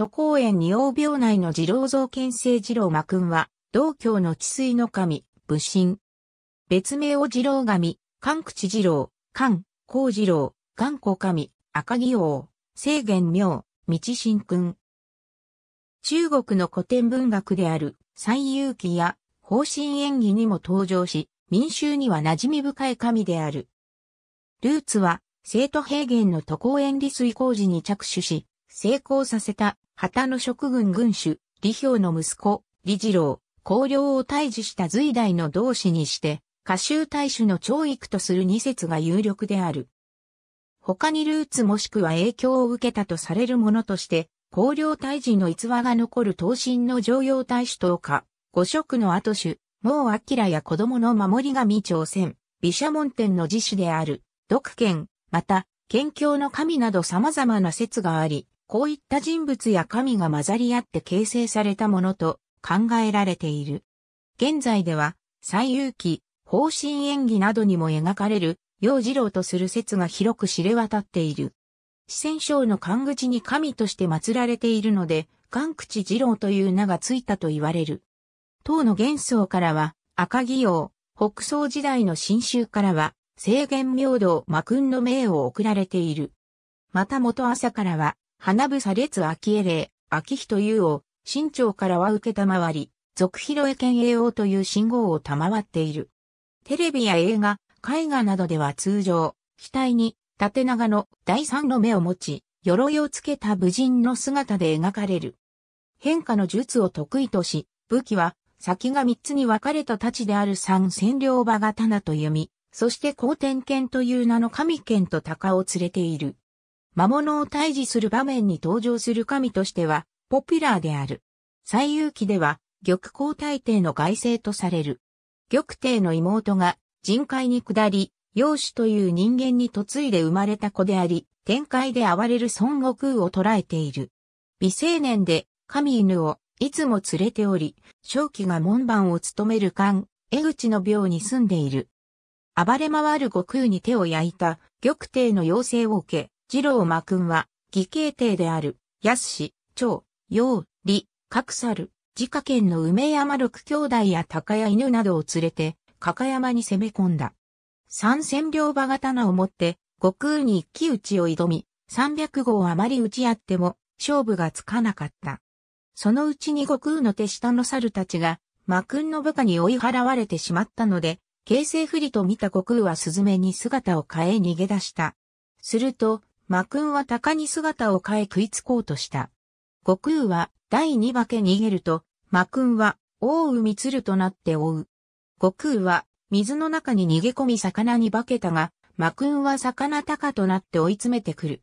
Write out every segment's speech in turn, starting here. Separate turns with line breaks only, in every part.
都公園二王病内の二郎像建政二郎魔君は、道教の治水の神、武神。別名を二郎神、関口二郎、関、孔二郎、元古神、赤木王、清源明、道神君。中国の古典文学である、三遊記や、方針演技にも登場し、民衆には馴染み深い神である。ルーツは、生徒平原の都公園利水工事に着手し、成功させた旗の職軍軍主、李氷の息子、李次郎、公領を退治した隋代の同志にして、歌集大主の長育とする二説が有力である。他にルーツもしくは影響を受けたとされるものとして、公領退治の逸話が残る東進の常用大主等か、五色の後主、毛明や子供の守り神朝鮮、毘沙門天の自主である、独権、また、県境の神など様々な説があり、こういった人物や神が混ざり合って形成されたものと考えられている。現在では、西遊記、方針演技などにも描かれる、洋次郎とする説が広く知れ渡っている。四川省の寒口に神として祀られているので、漢口次郎という名がついたと言われる。唐の元宗からは、赤義王、北宋時代の新州からは、制限明道魔君の名を送られている。また元朝からは、花房列昭恵霊、昭仁優を、新朝からは受けたまわり、続広江県栄王という信号を賜っている。テレビや映画、絵画などでは通常、額に縦長の第三の目を持ち、鎧をつけた武人の姿で描かれる。変化の術を得意とし、武器は先が三つに分かれた太刀である三千両馬刀と弓、そして光天剣という名の神剣と鷹を連れている。魔物を退治する場面に登場する神としては、ポピュラーである。最有期では、玉皇大帝の外星とされる。玉帝の妹が人界に下り、幼子という人間に嫁いで生まれた子であり、天界で暴れる孫悟空を捉えている。美青年で神犬をいつも連れており、正気が門番を務める間、江口の病に住んでいる。暴れ回る悟空に手を焼いた玉帝の要請を受け、次郎馬君は、義兄弟である、安氏、長、陽、李、格猿、自家県の梅山六兄弟や高屋犬などを連れて、加賀山に攻め込んだ。三千両馬刀を持って、悟空に一騎打ちを挑み、三百号あまり打ち合っても、勝負がつかなかった。そのうちに悟空の手下の猿たちが、魔君の部下に追い払われてしまったので、形勢不利と見た悟空はスズメに姿を変え逃げ出した。すると、魔君は鷹に姿を変え食いつこうとした。悟空は第二化け逃げると、魔君は大海鶴となって追う。悟空は水の中に逃げ込み魚に化けたが、魔君は魚鷹となって追い詰めてくる。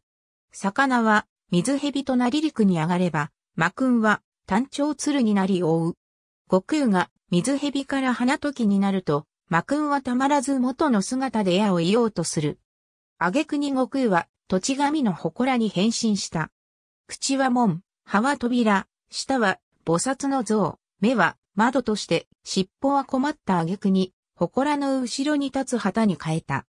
魚は水蛇となり陸に上がれば、魔君は単調鶴になり追う。悟空が水蛇から花時になると、魔君はたまらず元の姿で矢を言おうとする。挙句に悟空は土地神の祠に変身した。口は門、歯は扉、舌は菩薩の像、目は窓として、尻尾は困った挙句に、祠の後ろに立つ旗に変えた。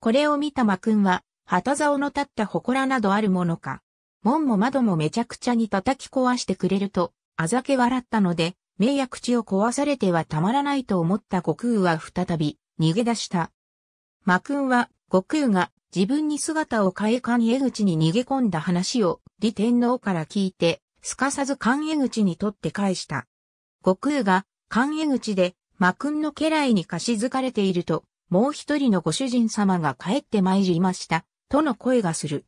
これを見た魔君は、旗竿の立った祠などあるものか。門も窓もめちゃくちゃに叩き壊してくれると、あざけ笑ったので、目や口を壊されてはたまらないと思った悟空は再び、逃げ出した。魔君は悟空が自分に姿を変え関江口に逃げ込んだ話を李天皇から聞いて、すかさず関江口に取って返した。悟空が関江口で魔君の家来に貸し付かれていると、もう一人のご主人様が帰って参りました、との声がする。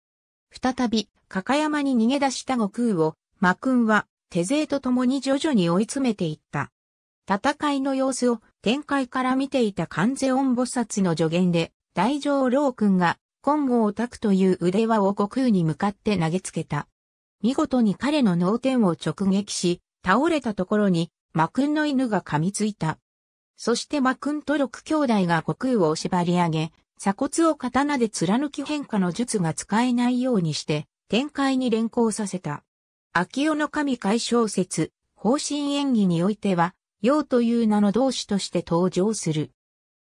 再び、高山に逃げ出した悟空を、魔君は、手勢と共に徐々に追い詰めていった。戦いの様子を展開から見ていた関世音菩薩の助言で、大乗老君が、金剛くという腕輪を悟空に向かって投げつけた。見事に彼の脳天を直撃し、倒れたところに、魔君の犬が噛みついた。そして魔君と六兄弟が悟空を縛り上げ、鎖骨を刀で貫き変化の術が使えないようにして、展開に連行させた。秋代の神解消説、方針演技においては、陽という名の同志として登場する。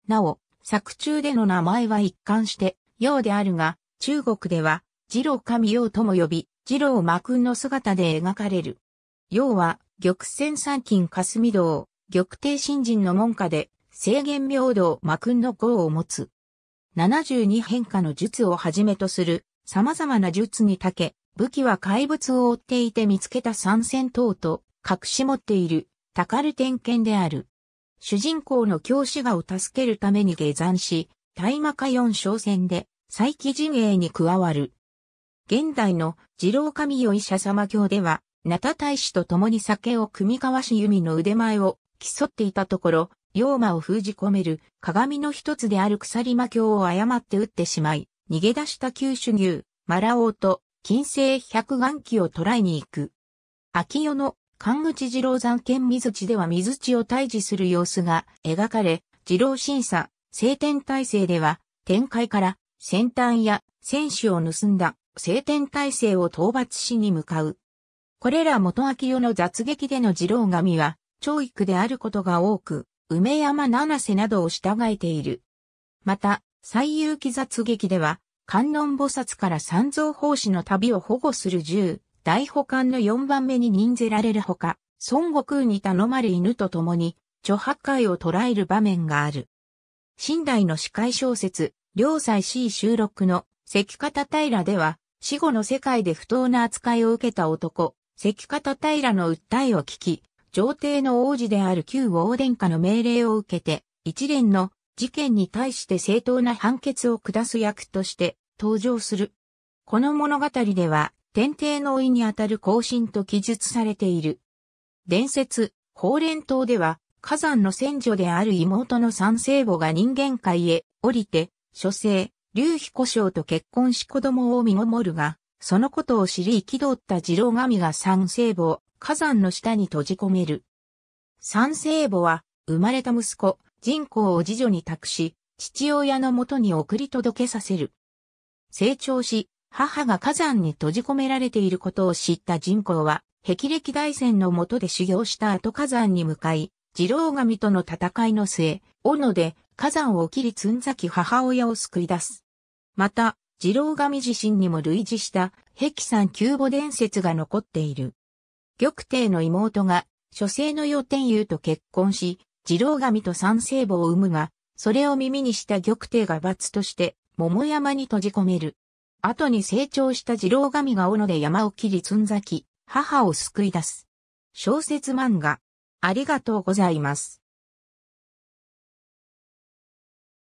なお、作中での名前は一貫して、ようであるが、中国では、二郎神陽とも呼び、二郎魔君の姿で描かれる。陽は、玉泉三金霞道、玉帝新人の門下で、制限明道魔君の号を持つ。72変化の術をはじめとする、様々な術に長け、武器は怪物を追っていて見つけた三戦等と、隠し持っている、タカル天である。主人公の教師がを助けるために下山し、大魔化四商戦で、再起陣営に加わる。現代の二郎神よ医者様教では、ナタ大使と共に酒を組み交わし弓の腕前を競っていたところ、妖魔を封じ込める鏡の一つである鎖魔教を誤って撃ってしまい、逃げ出した九種牛、マラオウと金星百眼記を捕らえに行く。秋代の関口二郎山剣水地では水地を退治する様子が描かれ、二郎審査、晴天体制では、展開から先端や選手を盗んだ晴天体制を討伐しに向かう。これら元明世の雑劇での二郎神は、長育であることが多く、梅山七瀬などを従えている。また、最有機雑劇では、観音菩薩から三蔵法師の旅を保護する銃。大保管の4番目に任ぜられるほか、孫悟空に頼まれ犬と共に、著破壊を捉える場面がある。新代の司会小説、両祭 C 収録の、関方平では、死後の世界で不当な扱いを受けた男、関方平の訴えを聞き、上帝の王子である旧王殿下の命令を受けて、一連の事件に対して正当な判決を下す役として登場する。この物語では、天帝の意にあたる行進と記述されている。伝説、法蓮島では、火山の先祖である妹の三聖母が人間界へ降りて、諸生、飛彦将と結婚し子供を見守るが、そのことを知り憤った次郎神が三聖母を火山の下に閉じ込める。三聖母は、生まれた息子、人口を次女に託し、父親のもとに送り届けさせる。成長し、母が火山に閉じ込められていることを知った人口は、霹靂大戦の下で修行した後火山に向かい、次郎神との戦いの末、斧で火山を切りつんざき母親を救い出す。また、次郎神自身にも類似した、壁山救母伝説が残っている。玉帝の妹が、書生の楊天優と結婚し、次郎神と三聖母を産むが、それを耳にした玉帝が罰として、桃山に閉じ込める。後に成長した次郎神が斧で山を切りつんざき、母を救い出す。小説漫画。ありがとうございます。